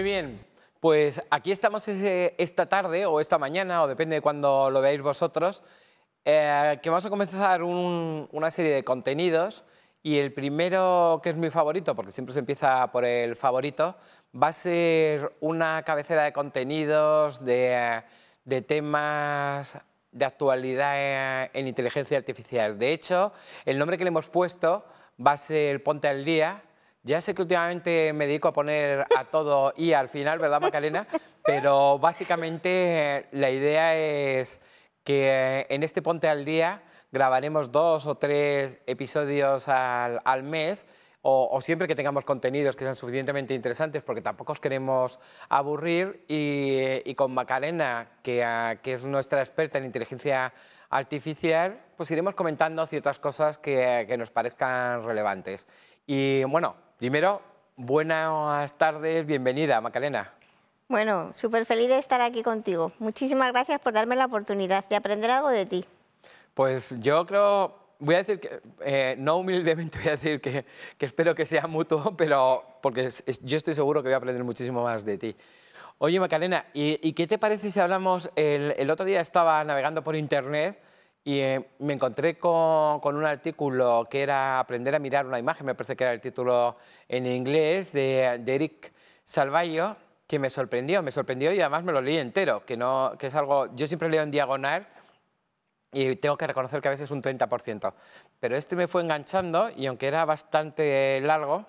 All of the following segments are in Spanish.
Muy bien, pues aquí estamos esta tarde o esta mañana, o depende de cuando lo veáis vosotros, eh, que vamos a comenzar una serie de contenidos y el primero, que es mi favorito, porque siempre se empieza por el favorito, va a ser una cabecera de contenidos de, de temas de actualidad en inteligencia artificial. De hecho, el nombre que le hemos puesto va a ser Ponte al Día, ya sé que últimamente me dedico a poner a todo y al final, ¿verdad, Macarena? Pero básicamente eh, la idea es que eh, en este Ponte al Día grabaremos dos o tres episodios al, al mes o, siempre que tengamos contenidos que sean suficientemente interesantes, porque tampoco os queremos aburrir. Y, con Macarena, que, eh, que, es nuestra experta en inteligencia artificial, pues iremos comentando ciertas cosas que, que nos parezcan relevantes. Y bueno, Primero, buenas tardes, bienvenida, Macarena. Bueno, súper feliz de estar aquí contigo. Muchísimas gracias por darme la oportunidad de aprender algo de ti. Pues yo creo, voy a decir que, eh, no humildemente voy a decir que, espero que sea mutuo, pero porque yo estoy seguro que voy a aprender muchísimo más de ti. Oye, Macalena, ¿y, qué te parece si hablamos? el otro día estaba navegando por internet y eh, me encontré con, con, un artículo que era Aprender a mirar una imagen, me parece que era el título en inglés, de, de Eric Salvallo, que me sorprendió, me sorprendió y además me lo leí entero, que, no, que es algo, yo siempre leo en diagonal y tengo que reconocer que a veces un 30%, pero este me fue enganchando y aunque era bastante largo,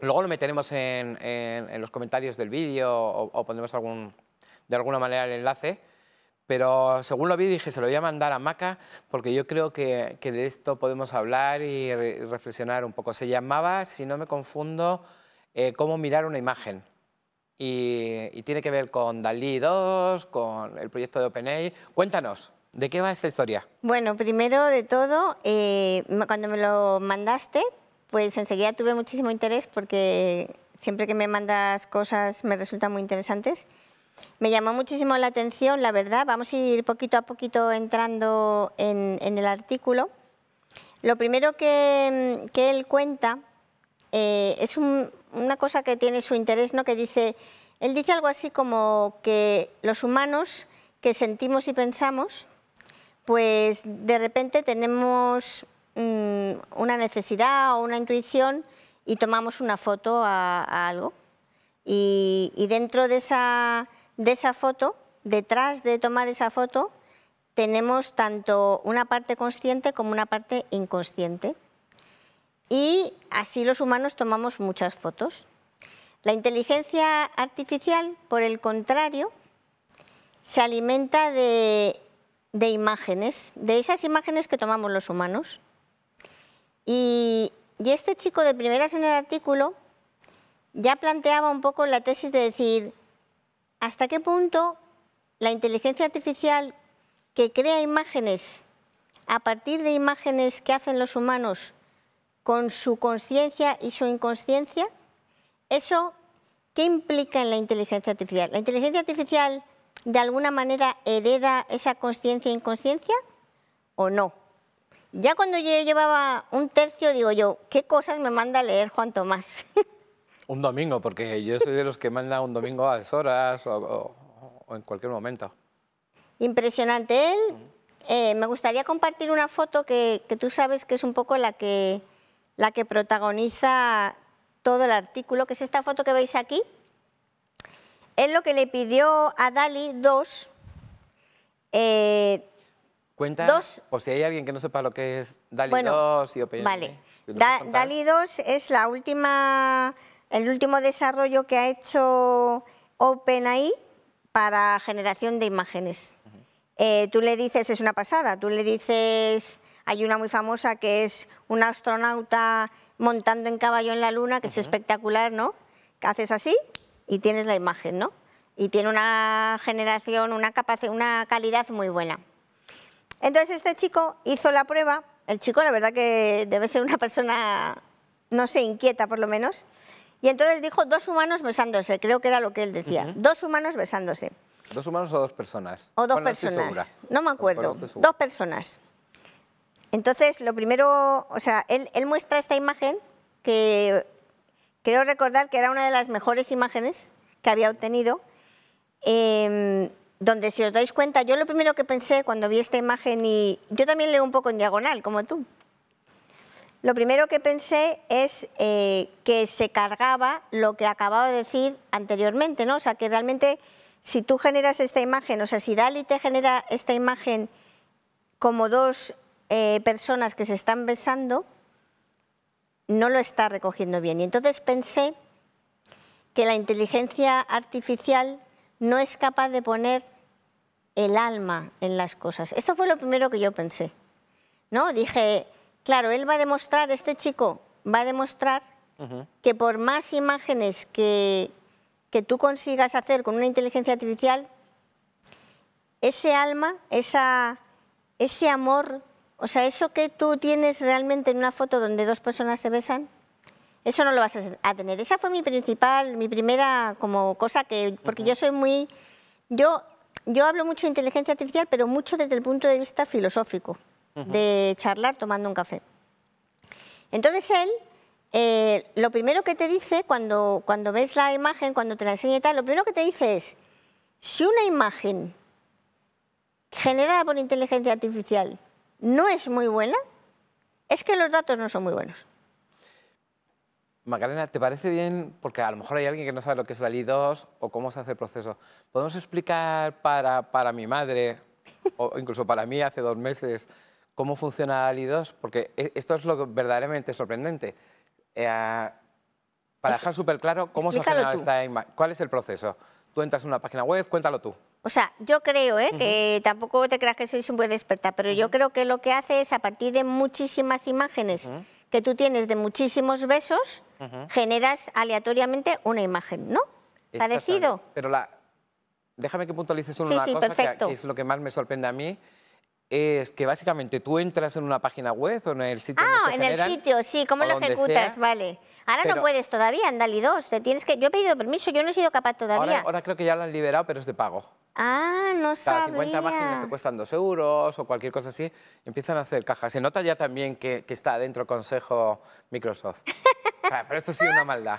luego lo meteremos en, en, los comentarios del vídeo o, o, pondremos algún, de alguna manera el enlace, pero según lo vi dije, se lo voy a mandar a Maca porque yo creo que, de esto podemos hablar y, reflexionar un poco. Se llamaba, si no me confundo, eh, cómo mirar una imagen. Y, tiene que ver con Dalí 2, con el proyecto de OpenAI. Cuéntanos, ¿de qué va esta historia? Bueno, primero de todo, eh, cuando me lo mandaste, pues enseguida tuve muchísimo interés porque siempre que me mandas cosas me resultan muy interesantes. Me llamó muchísimo la atención, la verdad. Vamos a ir poquito a poquito entrando en, el artículo. Lo primero que, él cuenta eh, es una cosa que tiene su interés, ¿no? que dice, él dice algo así como que los humanos que sentimos y pensamos, pues de repente tenemos mm, una necesidad o una intuición y tomamos una foto a, algo. y, dentro de esa de esa foto, detrás de tomar esa foto, tenemos tanto una parte consciente como una parte inconsciente. Y así los humanos tomamos muchas fotos. La inteligencia artificial, por el contrario, se alimenta de, imágenes, de esas imágenes que tomamos los humanos. Y, y este chico de primeras en el artículo ya planteaba un poco la tesis de decir, hasta qué punto la inteligencia artificial que crea imágenes a partir de imágenes que hacen los humanos con su conciencia y su inconsciencia, eso qué implica en la inteligencia artificial? ¿La inteligencia artificial de alguna manera hereda esa conciencia e inconsciencia o no? Ya cuando yo llevaba un tercio, digo yo, ¿qué cosas me manda a leer Juan Tomás? Un domingo, porque yo soy de los que manda un domingo a las horas o, en cualquier momento. Impresionante él. Eh, me gustaría compartir una foto que, tú sabes que es un poco la que, la que protagoniza todo el artículo, que es esta foto que veis aquí. Es lo que le pidió a Dali 2 eh, Cuenta, dos, o si hay alguien que no sepa lo que es Dali 2 y Vale, Dali 2 es la última el último desarrollo que ha hecho OpenAI para generación de imágenes. Eh, tú le dices, es una pasada, tú le dices, hay una muy famosa que es un astronauta montando en caballo en la luna, que es espectacular, ¿no? Que haces así y tienes la imagen, ¿no? Y tiene una generación, una, una calidad muy buena. Entonces este chico hizo la prueba, el chico la verdad que debe ser una persona, no sé, inquieta por lo menos, y entonces dijo dos humanos besándose, creo que era lo que él decía. Dos humanos besándose. ¿Dos humanos o dos personas? O dos personas. No me acuerdo. Dos personas. Entonces, lo primero, o sea, él, muestra esta imagen que creo recordar que era una de las mejores imágenes que había obtenido. Em, donde si os dais cuenta, yo lo primero que pensé cuando vi esta imagen y yo también leo un poco en diagonal, como tú, lo primero que pensé es eh, que se cargaba lo que acababa de decir anteriormente, ¿no? O sea, que realmente si tú generas esta imagen, o sea, si Dali te genera esta imagen como dos eh, personas que se están besando, no lo está recogiendo bien. Y entonces pensé que la inteligencia artificial no es capaz de poner el alma en las cosas. Esto fue lo primero que yo pensé. ¿no? Dije, Claro, él va a demostrar, este chico va a demostrar que por más imágenes que, que tú consigas hacer con una inteligencia artificial, ese alma, esa, ese amor, o sea, eso que tú tienes realmente en una foto donde dos personas se besan, eso no lo vas a tener. Esa fue mi principal, mi primera como cosa que, porque yo soy muy, yo, yo hablo mucho de inteligencia artificial, pero mucho desde el punto de vista filosófico de charlar tomando un café. Entonces él, eh, lo primero que te dice cuando, ves la imagen, cuando te la enseña y tal, lo primero que te dice es, si una imagen generada por inteligencia artificial no es muy buena, es que los datos no son muy buenos. Magdalena, ¿te parece bien? Porque a lo mejor hay alguien que no sabe lo que es la 2 o cómo se hace el proceso. ¿Podemos explicar para mi madre, o incluso para mí hace dos meses, cómo funciona Ali 2, porque e, esto es lo verdaderamente sorprendente. Eh, para dejar súper claro cómo se ha generado esta imagen, cuál es el proceso. Tú entras en una página web, cuéntalo tú. O sea, yo creo ¿eh? que tampoco te creas que soy un buen experta, pero yo creo que lo que hace es a partir de muchísimas imágenes que tú tienes de muchísimos besos, generas aleatoriamente una imagen, ¿no? Parecido. Pero la... déjame que puntualices una cosa que es lo que más me sorprende a mí es que básicamente tú entras en una página web o en el sitio donde ah, se en el sitio, sí, cómo lo ejecutas, vale. Ahora no puedes todavía, en Dali 2, te tienes que... Yo he pedido permiso, yo no he sido capaz todavía. Ahora, creo que ya lo han liberado, pero es de pago. Ah, no Cada 50 páginas te cuestan 2 euros o cualquier cosa así, empiezan a hacer cajas. Se nota ya también que, está dentro consejo Microsoft. pero esto sí es una maldad.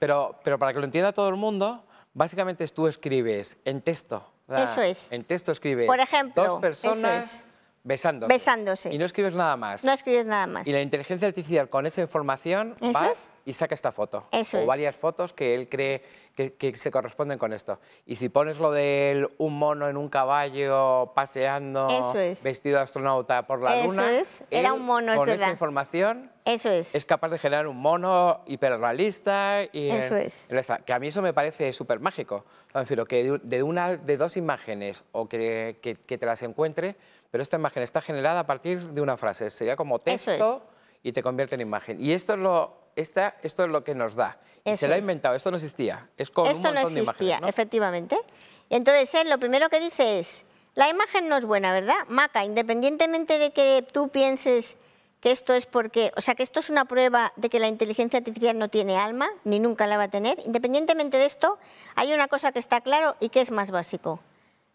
Pero, pero para que lo entienda todo el mundo, básicamente tú escribes en texto eso es. En texto escribe. Dos personas. Besándose. Besándose. Y no escribes nada más. No escribes nada más. Y la inteligencia artificial con esa información va y saca esta foto. o varias fotos que él cree que, se corresponden con esto. Y si pones lo de un mono en un caballo paseando vestido de astronauta por la luna, Era un mono, con esa información eso es. Es capaz de generar un mono hiperrealista. Y es. que a mí eso me parece súper mágico. Es decir, que de, una, de dos imágenes o que, que te las encuentre, pero esta imagen está generada a partir de una frase, sería como texto y te convierte en imagen. Y esto es lo, esta, esto es lo que nos da. se lo ha inventado, esto no existía. Es esto no existía, efectivamente. Entonces, eh, lo primero que dice es, la imagen no es buena, ¿verdad? Maca, independientemente de que tú pienses que esto es porque, o sea, que esto es una prueba de que la inteligencia artificial no tiene alma, ni nunca la va a tener, independientemente de esto, hay una cosa que está claro y que es más básico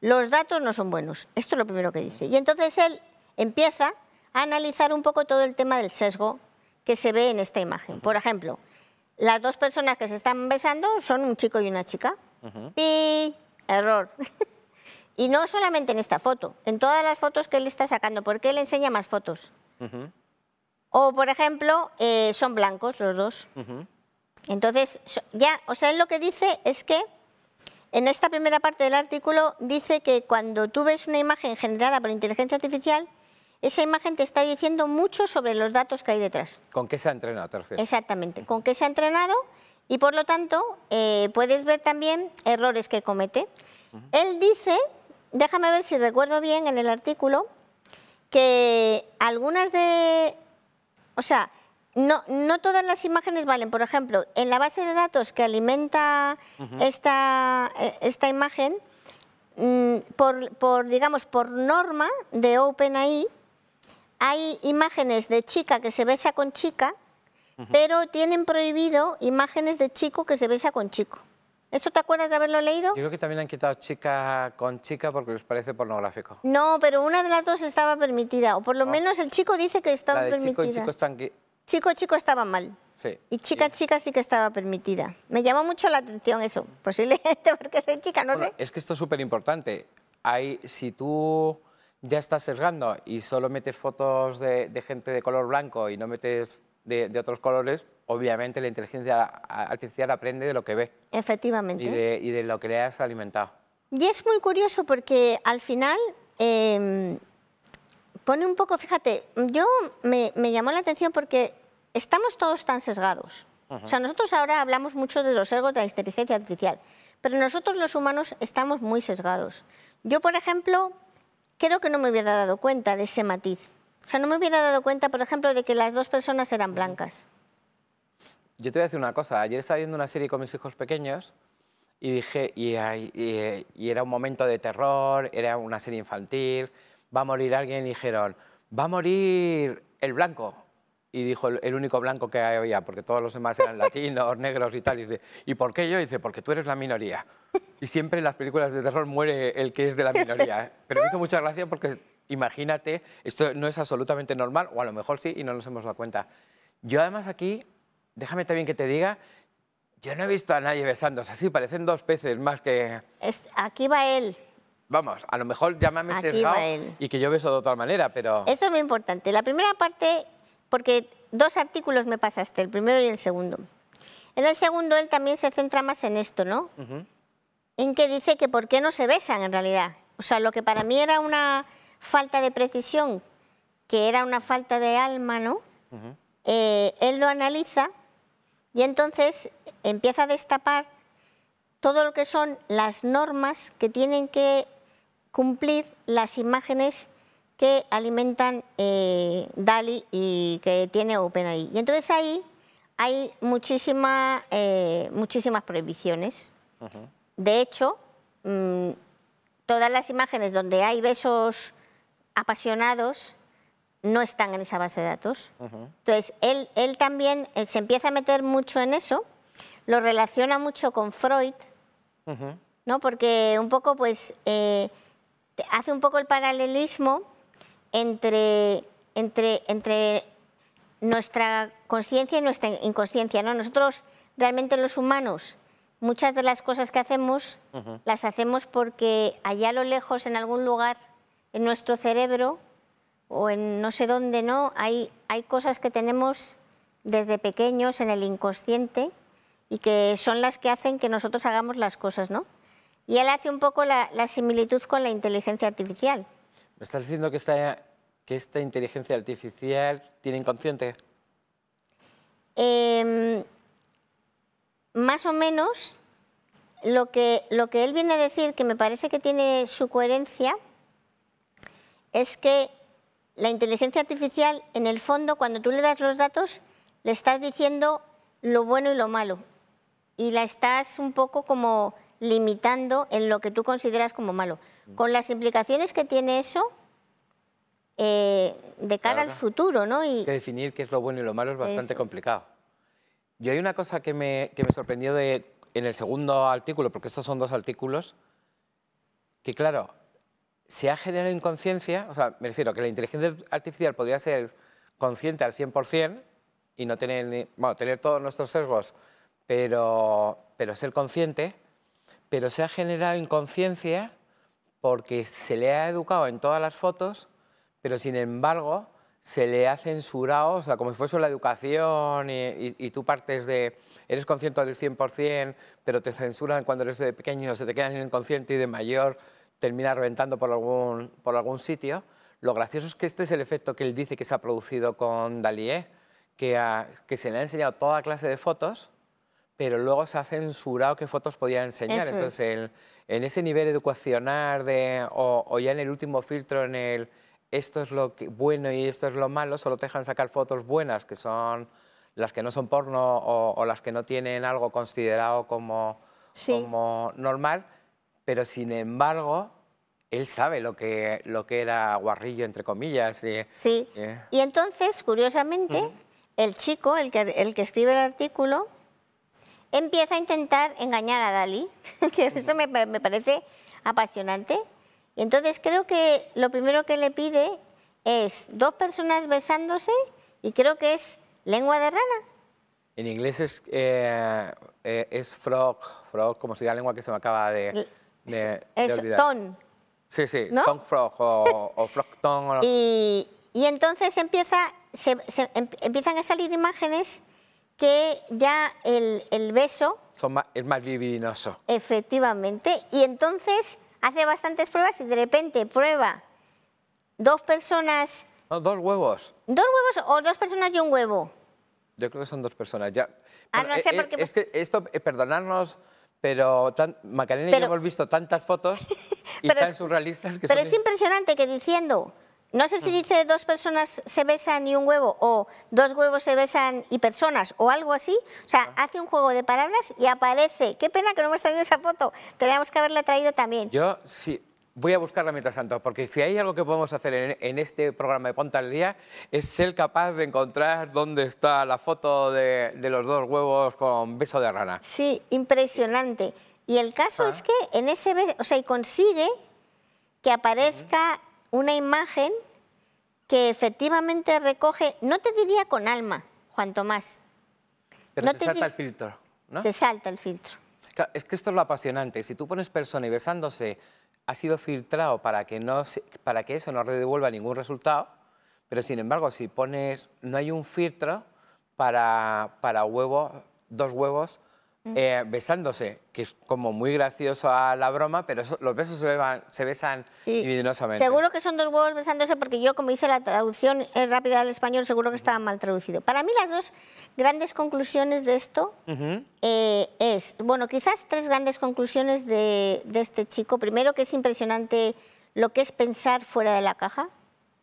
los datos no son buenos. Esto es lo primero que dice. Y entonces él empieza a analizar un poco todo el tema del sesgo que se ve en esta imagen. Por ejemplo, las dos personas que se están besando son un chico y una chica. Y error. y no solamente en esta foto, en todas las fotos que él está sacando, porque él enseña más fotos. O, por ejemplo, eh, son blancos los dos. Entonces, ya, o sea, él lo que dice es que en esta primera parte del artículo dice que cuando tú ves una imagen generada por inteligencia artificial, esa imagen te está diciendo mucho sobre los datos que hay detrás. ¿Con qué se ha entrenado, te Exactamente, con qué se ha entrenado y por lo tanto eh, puedes ver también errores que comete. Él dice, déjame ver si recuerdo bien en el artículo, que algunas de... O sea, no, no todas las imágenes valen. Por ejemplo, en la base de datos que alimenta esta, eh, esta imagen, mm, por, digamos, por norma de OpenAI, hay imágenes de chica que se besa con chica, pero tienen prohibido imágenes de chico que se besa con chico. ¿Esto te acuerdas de haberlo leído? Yo creo que también han quitado chica con chica porque les parece pornográfico. No, pero una de las dos estaba permitida, o por lo menos el chico dice que estaba permitida. chico y chico están Chico, chico estaba mal. Sí. Y chica, chica sí que estaba permitida. Me llamó mucho la atención eso, posiblemente porque soy chica, no sé. Es que esto es súper importante. Si tú ya estás sesgando y solo metes fotos de, gente de color blanco y no metes de, otros colores, obviamente la inteligencia artificial aprende de lo que ve. Efectivamente. Y de, lo que le has alimentado. Y es muy curioso porque al final em, pone un poco, fíjate, yo me, me llamó la atención porque estamos todos tan sesgados. O sea, nosotros ahora hablamos mucho de los sesgos de la inteligencia artificial, pero nosotros los humanos estamos muy sesgados. Yo, por ejemplo, creo que no me hubiera dado cuenta de ese matiz. O sea, no me hubiera dado cuenta, por ejemplo, de que las dos personas eran blancas. Yo te voy a decir una cosa. Ayer estaba viendo una serie con mis hijos pequeños y dije, y era un momento de terror, era una serie infantil, va a morir alguien, y dijeron, va a morir el blanco. Y dijo el, único blanco que había, porque todos los demás eran latinos, negros y tal. Y dice, ¿y por qué yo? Y dice, porque tú eres la minoría. Y siempre en las películas de terror muere el que es de la minoría. Pero me hizo mucha gracia porque imagínate, esto no es absolutamente normal, o a lo mejor sí, y no nos hemos dado cuenta. Yo además aquí, déjame también que te diga, yo no he visto a nadie besándose así, parecen dos peces más que... aquí va él. Vamos, a lo mejor llámame me sesgado y que yo beso de otra manera, pero... Eso es muy importante. La primera parte, porque dos artículos me pasaste, el primero y el segundo. En el segundo él también se centra más en esto, ¿no? En que dice que por qué no se besan en realidad. O sea, lo que para mí era una falta de precisión, que era una falta de alma, ¿no? Eh, él lo analiza y entonces empieza a destapar todo lo que son las normas que tienen que cumplir las imágenes que alimentan eh, DALI y que tiene OpenAI. Y entonces ahí hay muchísima, eh, muchísimas prohibiciones. De hecho, mm, todas las imágenes donde hay besos apasionados no están en esa base de datos. Entonces, él, él también se empieza a meter mucho en eso, lo relaciona mucho con Freud, ¿no? porque un poco pues... Eh, hace un poco el paralelismo entre, entre, nuestra conciencia y nuestra inconsciencia. ¿no? Nosotros, realmente los humanos, muchas de las cosas que hacemos las hacemos porque allá a lo lejos, en algún lugar, en nuestro cerebro o en no sé dónde, ¿no? Hay, hay cosas que tenemos desde pequeños en el inconsciente y que son las que hacen que nosotros hagamos las cosas, ¿no? Y él hace un poco la, similitud con la inteligencia artificial. ¿Me estás diciendo que esta, inteligencia artificial tiene inconsciente? Em, más o menos lo que, lo que él viene a decir, que me parece que tiene su coherencia, es que la inteligencia artificial, en el fondo, cuando tú le das los datos, le estás diciendo lo bueno y lo malo. Y la estás un poco como limitando en lo que tú consideras como malo. Mm. Con las implicaciones que tiene eso eh, de cara al futuro, ¿no? Y... que definir qué es lo bueno y lo malo es bastante complicado. Yo hay una cosa que me, sorprendió de, en el segundo artículo, porque estos son dos artículos, que claro, se ha generado inconsciencia, o sea, me refiero a que la inteligencia artificial podría ser consciente al 100% y no tener, bueno, tener todos nuestros sesgos, pero, pero ser consciente, pero se ha generado inconsciencia porque se le ha educado en todas las fotos, pero sin embargo se le ha censurado, o sea, como si fuese la educación y, tú partes de, eres consciente del 100%, pero te censuran cuando eres de pequeño, se te quedan en el inconsciente y de mayor termina reventando por algún, por algún sitio. Lo gracioso es que este es el efecto que él dice que se ha producido con Dalí, que se le ha enseñado toda clase de fotos, pero luego se ha censurado qué fotos podía enseñar. Entonces, en, ese nivel educacional de, o, ya en el último filtro, en el esto es lo bueno y esto es lo malo, solo te dejan sacar fotos buenas, que son las que no son porno o, las que no tienen algo considerado como, como normal, pero sin embargo, él sabe lo que, lo que era guarrillo, entre comillas. Y, sí. Eh. Y, entonces, curiosamente, el chico, el que, el que escribe el artículo, empieza a intentar engañar a Dalí, que eso me, parece apasionante. Y entonces creo que lo primero que le pide es dos personas besándose y creo que es lengua de rana. En inglés es, eh, eh, es frog, frog, como si la lengua que se me acaba de, de, es, Ton. Sí, sí, ¿No? tongue frog o, frog tongue. Y, entonces empieza, se, em, empiezan a salir imágenes que ya el, beso... es más libidinoso. Efectivamente. Y entonces hace bastantes pruebas y de repente prueba dos personas... dos huevos. ¿Dos huevos o dos personas y un huevo? Yo creo que son dos personas. Ya. Ah, no sé eh, eh, esto, eh, perdonarnos pero Macarena y yo hemos visto tantas fotos y tan surrealistas Pero es impresionante que diciendo no sé si mm. dice dos personas se besan y un huevo, o dos huevos se besan y personas, o algo así. O sea, hace un juego de palabras y aparece. Qué pena que no hemos traído esa foto. Teníamos que haberla traído también. Yo sí. Voy a buscarla mientras tanto, porque si hay algo que podemos hacer en, este programa de Ponta al Día es ser capaz de encontrar dónde está la foto de, los dos huevos con beso de rana. Sí, impresionante. Y el caso ah. es que en ese... O sea, y consigue que aparezca una imagen que efectivamente recoge, no te diría con alma, cuanto más Pero se salta el filtro, ¿no? Se salta el filtro. es que esto es lo apasionante. Si tú pones persona y besándose ha sido filtrado para que, no, para que eso no devuelva ningún resultado, pero sin embargo, si pones, no hay un filtro para, para huevos, dos huevos eh, besándose, que es como muy gracioso a la broma, pero los besos se, besan sí. divinosamente. Seguro que son dos huevos besándose porque yo, como hice la traducción eh, rápida al español, seguro que estaba mal traducido. Para mí las dos grandes conclusiones de esto eh, es, bueno, quizás tres grandes conclusiones de, este chico. Primero, que es impresionante lo que es pensar fuera de la caja.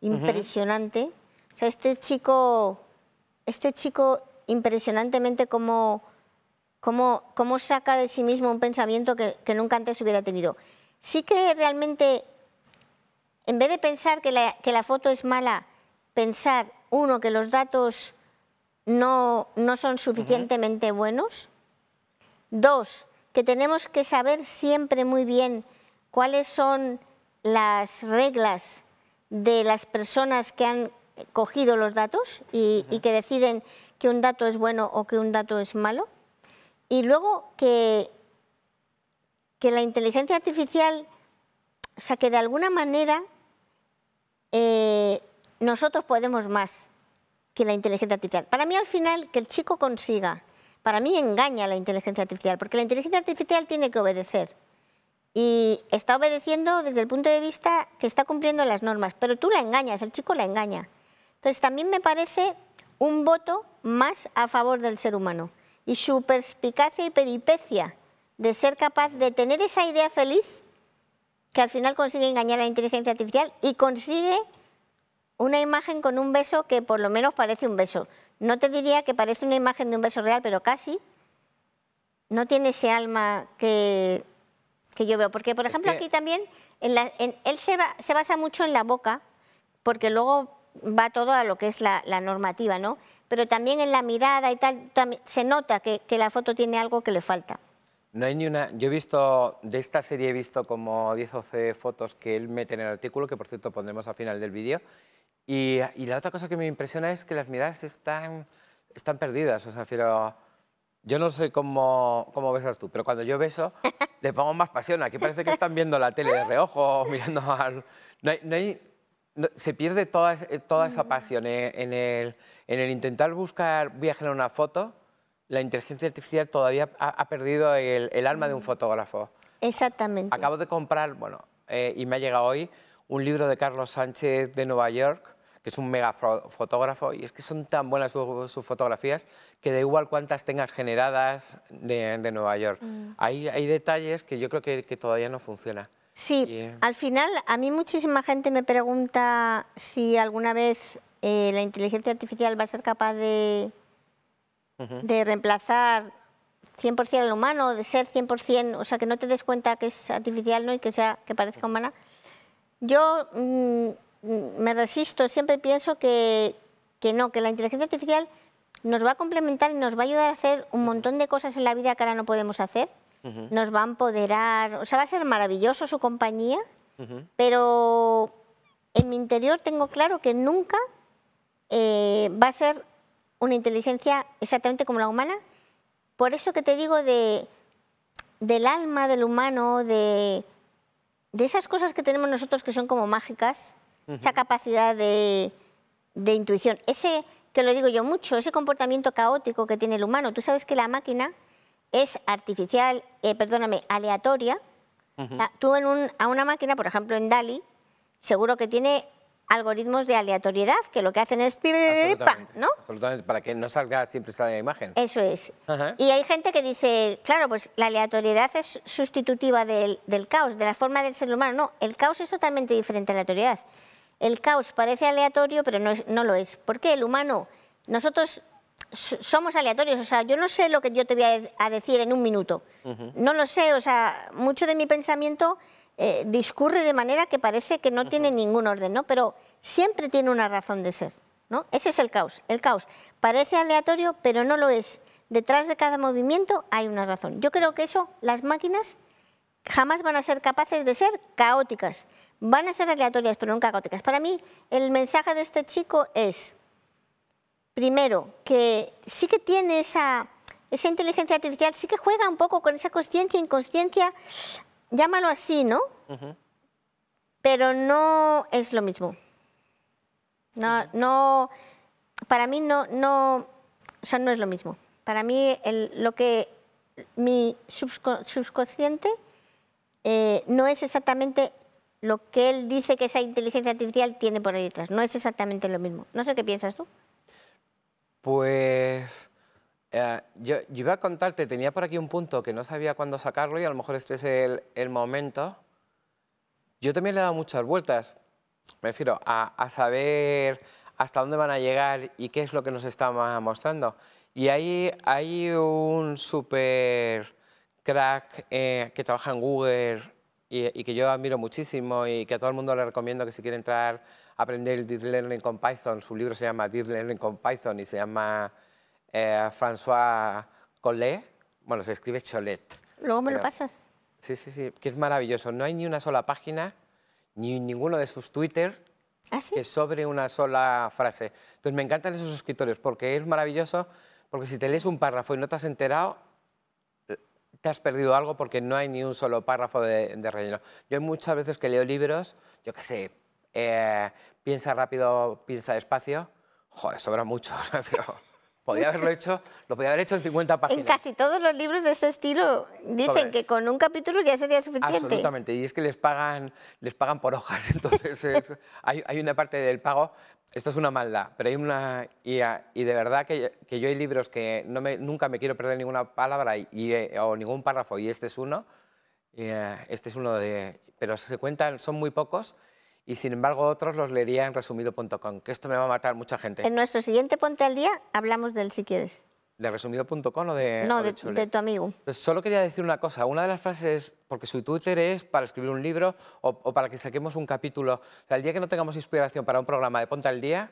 Impresionante. O sea, este chico, este chico impresionantemente como cómo, saca de sí mismo un pensamiento que, nunca antes hubiera tenido. Sí que realmente, en vez de pensar que la, foto es mala, pensar, uno, que los datos no, son suficientemente buenos. Dos, que tenemos que saber siempre muy bien cuáles son las reglas de las personas que han cogido los datos y que deciden que un dato es bueno o que un dato es malo. Y luego que, que la inteligencia artificial, o sea, que de alguna manera eh, nosotros podemos más que la inteligencia artificial. Para mí al final que el chico consiga, para mí engaña la inteligencia artificial, porque la inteligencia artificial tiene que obedecer. Y está obedeciendo desde el punto de vista que está cumpliendo las normas, pero tú la engañas, el chico la engaña. Entonces también me parece un voto más a favor del ser humano y su perspicacia y peripecia de ser capaz de tener esa idea feliz que al final consigue engañar a la inteligencia artificial y consigue una imagen con un beso que por lo menos parece un beso. No te diría que parece una imagen de un beso real, pero casi. No tiene ese alma que, que yo veo. Porque, por ejemplo, aquí también él se, basa mucho en la boca, porque luego va todo a lo que es la, la normativa, ¿no? pero también en la mirada y tal, se nota que, la foto tiene algo que le falta. No hay ni una. Yo he visto, de esta serie he visto como 10 o 12 fotos que él mete en el artículo, que por cierto pondremos al final del vídeo. Y, la otra cosa que me impresiona es que las miradas están, están perdidas. O sea, yo no sé cómo, cómo besas tú, pero cuando yo beso, le pongo más pasión. Aquí parece que están viendo la tele de reojo, mirando al. No no hay, se pierde toda, eh, esa pasión eh, en el, en el intentar buscar, voy a generar una foto, la inteligencia artificial todavía ha, perdido el, alma de un mm. fotógrafo. Exactamente. Acabo de comprar, bueno, eh, y me ha llegado hoy un libro de Carlos Sánchez de Nueva York, que es un mega fotógrafo, y es que son tan buenas sus, fotografías que da igual cuántas tengas generadas de, de Nueva York. Mm. Hay, detalles que yo creo que, que todavía no funciona. Sí, al final a mí muchísima gente me pregunta si alguna vez eh, la inteligencia artificial va a ser capaz de, reemplazar 100% al humano, de ser 100%, o sea, que no te des cuenta que es artificial ¿no? y que, sea, que parezca humana. Yo mm, mm, me resisto, siempre pienso que, que no, que la inteligencia artificial nos va a complementar y nos va a ayudar a hacer un montón de cosas en la vida que ahora no podemos hacer nos va a empoderar, o sea, va a ser maravilloso su compañía, pero en mi interior tengo claro que nunca eh, va a ser una inteligencia exactamente como la humana. Por eso que te digo de, del alma del humano, de, esas cosas que tenemos nosotros que son como mágicas, esa capacidad de, de intuición, ese, que lo digo yo mucho, ese comportamiento caótico que tiene el humano. Tú sabes que la máquina es artificial, eh, perdóname, aleatoria. Ah, tú en un, a una máquina, por ejemplo en DALI, seguro que tiene algoritmos de aleatoriedad que lo que hacen es... Absolutamente, ¿no? para que no salga siempre esta imagen. Eso es. Y hay gente que dice, claro, pues la aleatoriedad es sustitutiva del, del, caos, de la forma del ser humano. No, el caos es totalmente diferente a la aleatoriedad. El caos parece aleatorio, pero no, no lo es. Porque el humano, nosotros somos aleatorios, o sea, yo no sé lo que yo te voy a, decir en un minuto, no lo sé, o sea, mucho de mi pensamiento eh, discurre de manera que parece que no tiene ningún orden, ¿no? Pero siempre tiene una razón de ser, ¿no? Ese es el caos, el caos. Parece aleatorio, pero no lo es. Detrás de cada movimiento hay una razón. Yo creo que eso, las máquinas jamás van a ser capaces de ser caóticas. Van a ser aleatorias, pero nunca caóticas. Para mí, el mensaje de este chico es, primero, que sí que tiene esa, esa inteligencia artificial, sí que juega un poco con esa conciencia, inconsciencia, llámalo así, ¿no? Pero no es lo mismo. No, no, para mí no, no, o sea, no es lo mismo. Para mí lo que mi subconsciente eh, no es exactamente lo que él dice que esa inteligencia artificial tiene por ahí detrás. No es exactamente lo mismo. No sé qué piensas tú. Pues eh, yo, iba a contarte, tenía por aquí un punto que no sabía cuándo sacarlo y a lo mejor este es el, momento. Yo también le he dado muchas vueltas, me refiero a, saber hasta dónde van a llegar y qué es lo que nos está mostrando. Y ahí hay un super crack eh, que trabaja en Google y, y, que yo admiro muchísimo y que a todo el mundo le recomiendo que si quiere entrar aprender el Deep Learning con Python. Su libro se llama Deep Learning con Python y se llama eh, François Collet. Bueno, se escribe Cholet. Luego me lo pasas. Sí, sí, sí, que es maravilloso. No hay ni una sola página, ni ninguno de sus Twitter, ¿Ah, que sobre una sola frase. Entonces me encantan esos escritores porque es maravilloso, porque si te lees un párrafo y no te has enterado, te has perdido algo porque no hay ni un solo párrafo de, de relleno. Yo hay muchas veces que leo libros, yo qué sé, eh, piensa rápido, piensa despacio. Joder, sobra mucho. podía haberlo hecho, lo podía haber hecho en 50 páginas. En casi todos los libros de este estilo dicen que con un capítulo ya sería suficiente. Absolutamente, y es que les pagan, les pagan por hojas, entonces eh, hay, hay, una parte del pago, esto es una maldad, pero hay una... Y, y de verdad que, que, yo hay libros que nunca me quiero perder ninguna palabra eh, o ningún párrafo, y este es uno, este es uno de... Pero se cuentan, son muy pocos, y sin embargo otros los leería en resumido.com, que esto me va a matar mucha gente. En nuestro siguiente Ponte al Día hablamos del si quieres. ¿De resumido.com o de.? No, de, de, tu amigo. Pues solo quería decir una cosa. Una de las frases es. Porque su Twitter es para escribir un libro o, para que saquemos un capítulo. O sea, el día que no tengamos inspiración para un programa de Ponte al Día,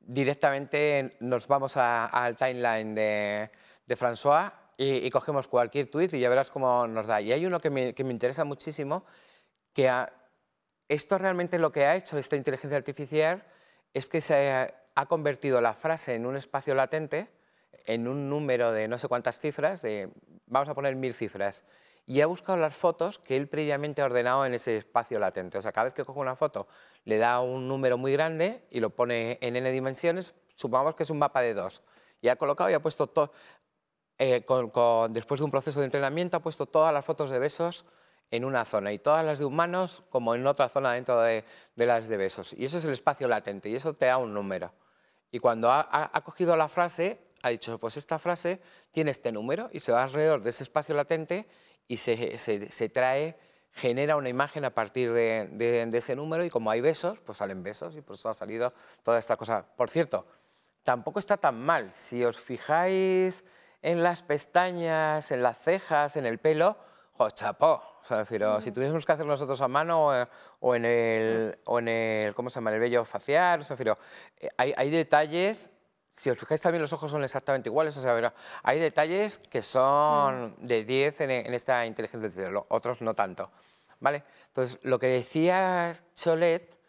directamente nos vamos al timeline de, de François y, cogemos cualquier tweet y ya verás cómo nos da. Y hay uno que me, que me interesa muchísimo, que ha... Esto realmente lo que ha hecho esta inteligencia artificial es que se ha convertido la frase en un espacio latente, en un número de no sé cuántas cifras, de, vamos a poner mil cifras, y ha buscado las fotos que él previamente ha ordenado en ese espacio latente. O sea, cada vez que coge una foto le da un número muy grande y lo pone en n dimensiones, supongamos que es un mapa de dos, y ha colocado y ha puesto todo, eh, después de un proceso de entrenamiento, ha puesto todas las fotos de besos en una zona y todas las de humanos como en otra zona dentro de, las de besos. Y eso es el espacio latente y eso te da un número. Y cuando ha, cogido la frase, ha dicho, pues esta frase tiene este número y se va alrededor de ese espacio latente y se, trae, genera una imagen a partir de, de, ese número y como hay besos, pues salen besos y por eso ha salido toda esta cosa. Por cierto, tampoco está tan mal. Si os fijáis en las pestañas, en las cejas, en el pelo, jo, chapó. O sea, si tuviésemos que hacer nosotros a mano eh, o, en el, o en el, ¿cómo se llama? El vello facial, o sea, eh, hay, detalles, si os fijáis también los ojos son exactamente iguales, o sea, hay detalles que son de 10 en, esta inteligencia Los otros no tanto, ¿vale? Entonces, lo que decía Cholet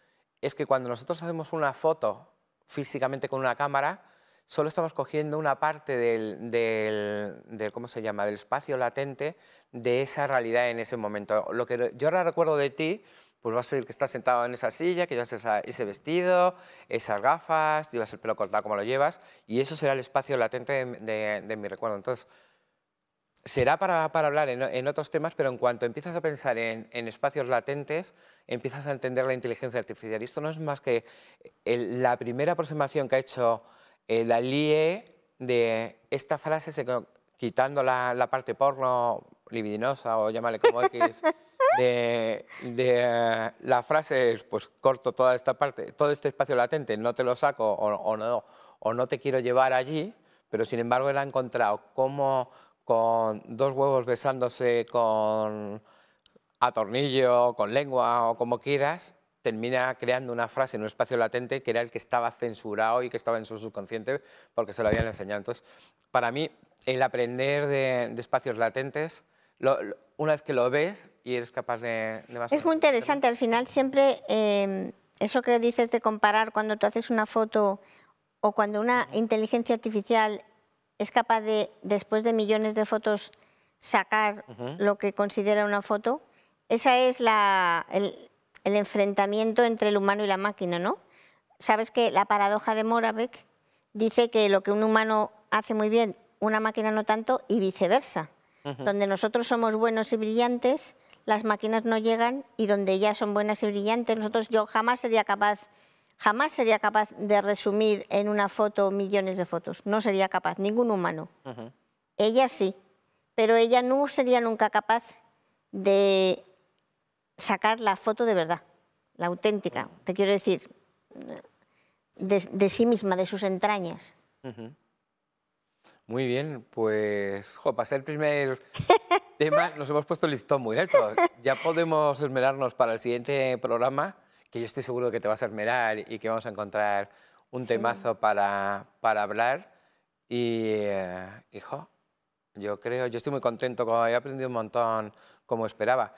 es que cuando nosotros hacemos una foto físicamente con una cámara, solo estamos cogiendo una parte del, ¿cómo se llama? del espacio latente de esa realidad en ese momento. Lo que yo ahora recuerdo de ti, pues va a ser que estás sentado en esa silla, que llevas ese vestido, esas gafas, llevas el pelo cortado como lo llevas, y eso será el espacio latente de, mi recuerdo. Entonces, será para, hablar en, otros temas, pero en cuanto empiezas a pensar en, espacios latentes, empiezas a entender la inteligencia artificial. Y esto no es más que la primera aproximación que ha hecho el alíe de esta frase, se, quitando la, parte porno libidinosa o llámale como X, de, la frase pues corto toda esta parte, todo este espacio latente, no te lo saco o, no, o no te quiero llevar allí, pero sin embargo él ha encontrado cómo con dos huevos besándose con a tornillo, con lengua o como quieras, termina creando una frase en un espacio latente que era el que estaba censurado y que estaba en su subconsciente porque se lo habían enseñado. Entonces, para mí, el aprender de, espacios latentes, una vez que lo ves y eres capaz de... es muy interesante, al final siempre em, eso que dices de comparar cuando tú haces una foto o cuando una inteligencia artificial es capaz de, después de millones de fotos, sacar lo que considera una foto, esa es la, el enfrentamiento entre el humano y la máquina, ¿no? Sabes que la paradoja de Moravec dice que lo que un humano hace muy bien, una máquina no tanto, y viceversa. Donde nosotros somos buenos y brillantes, las máquinas no llegan y donde ellas son buenas y brillantes, nosotros yo jamás sería capaz, jamás sería capaz de resumir en una foto millones de fotos. No sería capaz, ningún humano. Ella sí, pero ella no sería nunca capaz de sacar la foto de verdad, la auténtica, te quiero decir, de, sí misma, de sus entrañas. Muy bien, pues jo, para ser el primer tema nos hemos puesto el muy alto. Ya podemos esmerarnos para el siguiente programa, que yo estoy seguro que te vas a esmerar y que vamos a encontrar un temazo para, hablar. Y, eh, hijo, yo creo, yo estoy muy contento, he aprendido un montón como esperaba.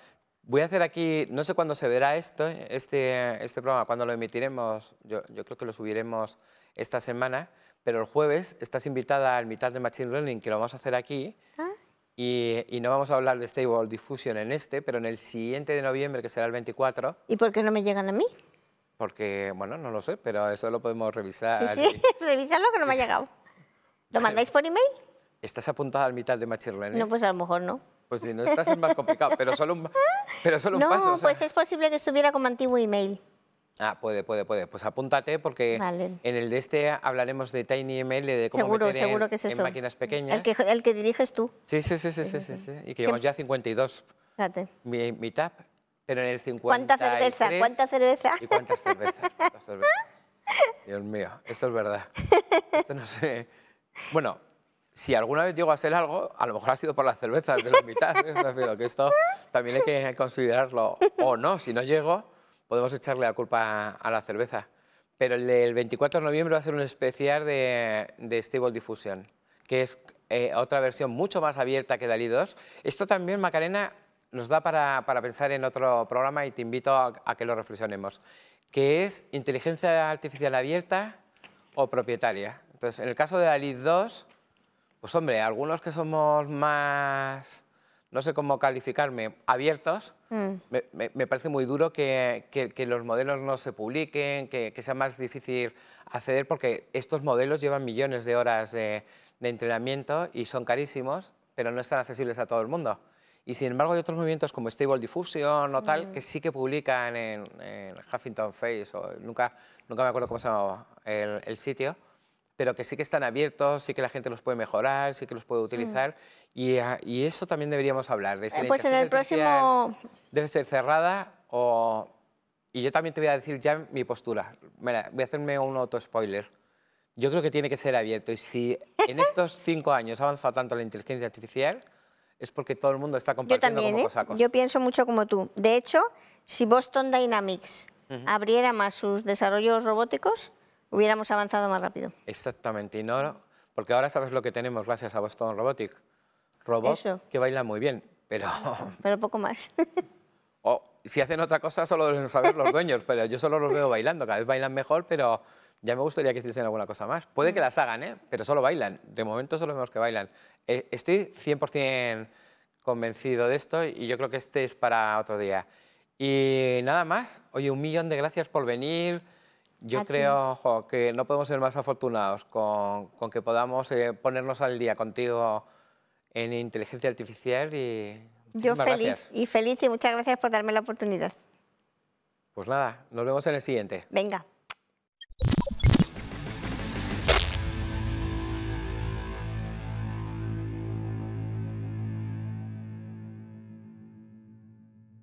Voy a hacer aquí, no sé cuándo se verá esto, este, este programa, cuándo lo emitiremos, yo, yo, creo que lo subiremos esta semana, pero el jueves estás invitada al mitad de Machine Learning, que lo vamos a hacer aquí, ah. y, y, no vamos a hablar de Stable Diffusion en este, pero en el siguiente de noviembre, que será el 24. ¿Y por qué no me llegan a mí? Porque, bueno, no lo sé, pero eso lo podemos revisar. Sí, sí, revisarlo que no me ha llegado. ¿Lo mandáis por email? ¿Estás apuntada al mitad de Machine Learning? No, pues a lo mejor no. Pues si no estás es más complicado, pero solo un, pero solo no, un paso. No, pues es posible que estuviera como antiguo email. Ah, puede, puede, puede. Pues apúntate porque en el de este hablaremos de TinyML, de cómo meter en, máquinas pequeñas. El que, el que, diriges tú. Sí, sí, sí, sí, sí, sí, Y que llevamos ya 52. Mi, mi tap, pero en el 50. ¿Cuánta cerveza? ¿Cuánta cerveza? ¿Y cuántas ¿Cuántas Dios mío, esto es verdad. Esto no sé. Bueno, si alguna vez llego a hacer algo, a lo mejor ha sido por las cervezas de la mitad. ¿eh? que esto también hay que considerarlo. O no, si no llego, podemos echarle la culpa a la cerveza. Pero el del 24 de noviembre va a ser un especial de, de Stable Diffusion, que es eh, otra versión mucho más abierta que Dalí 2. Esto también, Macarena, nos da para, para pensar en otro programa y te invito a, a, que lo reflexionemos, que es inteligencia artificial abierta o propietaria. Entonces, en el caso de Dalí 2, pues hombre, algunos que somos más, no sé cómo calificarme, abiertos, mm. me, parece muy duro que, los modelos no se publiquen, que, sea más difícil acceder, porque estos modelos llevan millones de horas de, entrenamiento y son carísimos, pero no están accesibles a todo el mundo. Y sin embargo hay otros movimientos como Stable Diffusion o tal, mm. que sí que publican en, Huffington Face, o nunca, nunca me acuerdo cómo se llamaba el sitio, pero que sí que están abiertos, sí que la gente los puede mejorar, sí que los puede mm. utilizar. Ah, y, eso también deberíamos hablar. De si eh, pues en el próximo... Debe ser cerrada o... Y yo también te voy a decir ya mi postura. Mira, voy a hacerme un auto-spoiler. Yo creo que tiene que ser abierto. Y si en estos cinco años ha avanzado tanto la inteligencia artificial, es porque todo el mundo está compartiendo yo también, ¿eh? Yo pienso mucho como tú. De hecho, si Boston Dynamics abriera más sus desarrollos robóticos, hubiéramos avanzado más rápido. Exactamente, y no, porque ahora sabes lo que tenemos gracias a Boston Robotic. Robots que bailan muy bien, pero... Pero poco más. O si hacen otra cosa solo deben saber los dueños, pero yo solo los veo bailando, cada vez bailan mejor, pero ya me gustaría que hiciesen alguna cosa más. Puede que mm. las hagan, ¿eh? pero solo bailan, de momento solo vemos que bailan. Eh, estoy 100% convencido de esto y yo creo que este es para otro día. Y nada más, oye, un millón de gracias por venir. Yo creo que no podemos ser más afortunados con, que podamos eh, ponernos al día contigo en inteligencia artificial y... Yo feliz y feliz y muchas gracias por darme la oportunidad. Pues nada, nos vemos en el siguiente. Venga.